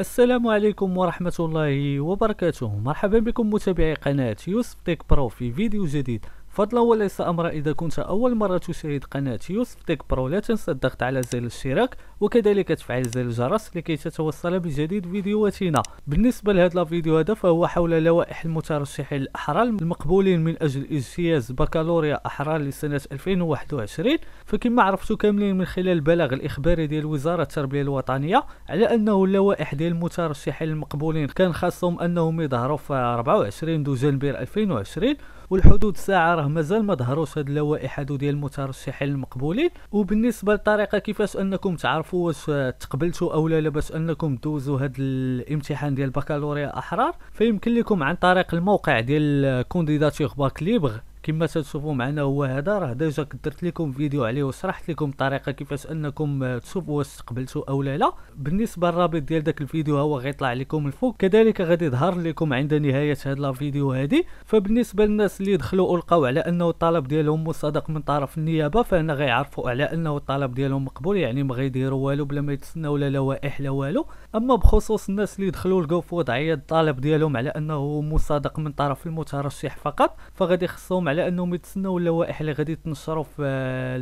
السلام عليكم ورحمة الله وبركاته مرحبا بكم متابعي قناة يوسف تيك برو في فيديو جديد فضلا وليس امرا اذا كنت اول مره تشاهد قناه يوسف تيك برو لا تنسى الضغط على زر الاشتراك وكذلك تفعيل زر الجرس لكي تتوصل بجديد فيديوهاتنا بالنسبه لهذا الفيديو هذا فهو حول لوائح المترشحين الاحرار المقبولين من اجل اجتياز بكالوريا احرار لسنه 2021 فكما عرفتوا كاملين من خلال البلاغ الاخباري ديال وزاره التربيه الوطنيه على انه اللوائح ديال المترشحين المقبولين كان خاصهم انهم يظهروا في 24 دجنبر 2020 والحدود الساعه راه مازال ما ظهروش هاد اللوائح هادو ديال المترشحين المقبولين وبالنسبه للطريقه كيفاش انكم تعرفوا واش تقبلتوا او لا باش انكم دوزوا هاد الامتحان ديال البكالوريا احرار فيمكن لكم عن طريق الموقع ديال كونديداتيغ باك ليبغ كما تشوفوا معنا هو هذا راه ديجا درت لكم فيديو عليه وشرحت لكم الطريقه كيفاش انكم تشوفوا واش استقبلتوا او لا لا بالنسبه للرابط ديال داك الفيديو هو غيطلع لكم الفوق كذلك غادي يظهر لكم عند نهايه هذا الفيديو هذه فبالنسبه للناس اللي دخلوا ولقاو على انه الطلب ديالهم مصادق من طرف النيابه فهنا غيعرفوا على انه الطلب ديالهم مقبول يعني ما غيديروا والو بلا ما يتسناو لا لوائح لا والو اما بخصوص الناس اللي دخلوا لقاو في وضعيه الطلب ديالهم على انه مصادق من طرف المترشح فقط فغادي خصهم على انهم يتسناو اللوائح اللي غادي تنشروا آه، في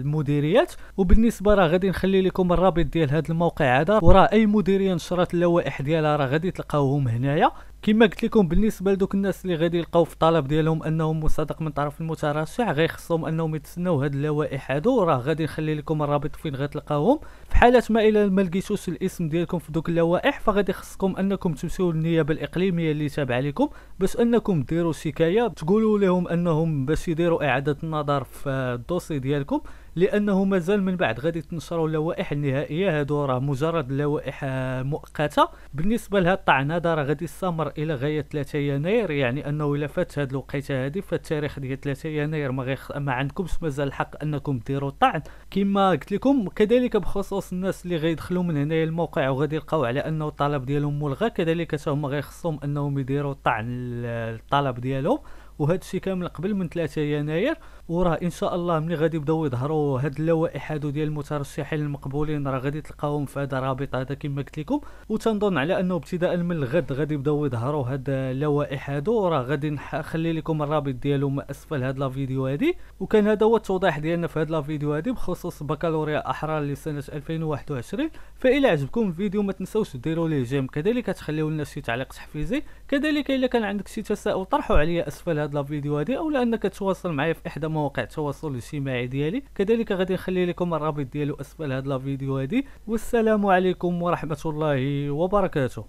المديريات وبالنسبه راه غادي نخلي لكم الرابط ديال هذا الموقع هذا وراه اي مديريه نشرت اللوائح ديالها راه غادي تلقاوهم هنايا كما قلت لكم بالنسبه لدوك الناس اللي غادي يلقاو في الطلب ديالهم انهم مصادق من طرف المترشح خصهم انهم يتسناو هاد اللوائح هادو راه غادي نخلي لكم الرابط فين غتلقاوهم في حاله ما الى ما لقيتوش الاسم ديالكم في دوك اللوائح فغادي خصكم انكم تمشيو للنيابه الاقليميه اللي تابعه لكم باش انكم ديروا شكايه تقولوا لهم انهم باش يديروا اعاده النظر في الدوسي ديالكم لانه مازال من بعد غادي تنشروا اللوائح النهائيه هادو راه مجرد لوائح مؤقته بالنسبه لها الطعن هذا راه غادي يستمر الى غايه 3 يناير يعني انه الا فات هاد الوقيته هادي فات ديال 3 يناير ما, غيخ... ما عندكمش مازال الحق انكم ديروا الطعن كما قلت لكم كذلك بخصوص الناس اللي غيدخلوا من هنايا الموقع وغادي يلقاو على انه الطلب ديالهم ملغى كذلك حتى هما غيخصهم انهم يديروا الطعن الطلب ديالهم وهذا الشيء كامل قبل من 3 يناير وراه ان شاء الله ملي غادي يبداو يظهروا هاد اللوائح هادو ديال المترشحين المقبولين راه غادي تلقاوهم في هذا الرابط هذا كما قلت لكم وتنظن على انه ابتداء من الغد غادي يبداو يظهروا هاد اللوائح هادو راه غادي نخلي لكم الرابط ديالهم اسفل هاد الفيديو هادي وكان هذا هو التوضيح ديالنا في هاد الفيديو هادي بخصوص بكالوريا احرار لسنه 2021 فإلى عجبكم الفيديو ما تنساوش ديروا ليه جيم كذلك تخليوا لنا شي تعليق تحفيزي كذلك الا كان عندك شي تساؤل طرحوا عليا اسفل هذا الفيديو هذا او لانك تواصل معايا في احدى مواقع التواصل الاجتماعي ديالي كذلك غادي نخلي لكم الرابط ديالو اسفل هذا الفيديو هذه والسلام عليكم ورحمه الله وبركاته